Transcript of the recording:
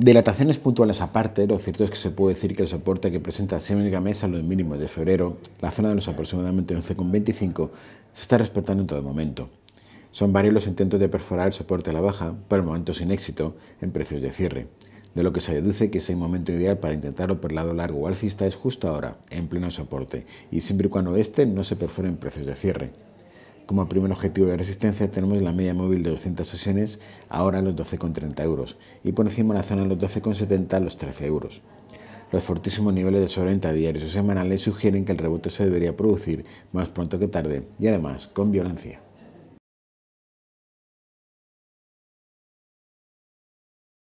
Dilataciones puntuales aparte, lo cierto es que se puede decir que el soporte que presenta Siemens Mesa los mínimos de febrero, la zona de los aproximadamente 11,25, se está respetando en todo momento. Son varios los intentos de perforar el soporte a la baja, pero el momento sin éxito, en precios de cierre, de lo que se deduce que ese momento ideal para intentar por el lado largo o alcista es justo ahora, en pleno soporte, y siempre y cuando este no se perfore en precios de cierre. Como primer objetivo de resistencia tenemos la media móvil de 200 sesiones, ahora los 12,30 euros, y por encima la zona de los 12,70 a los 13 euros. Los fortísimos niveles de sobreventa diarios o semanales sugieren que el rebote se debería producir más pronto que tarde y además con violencia.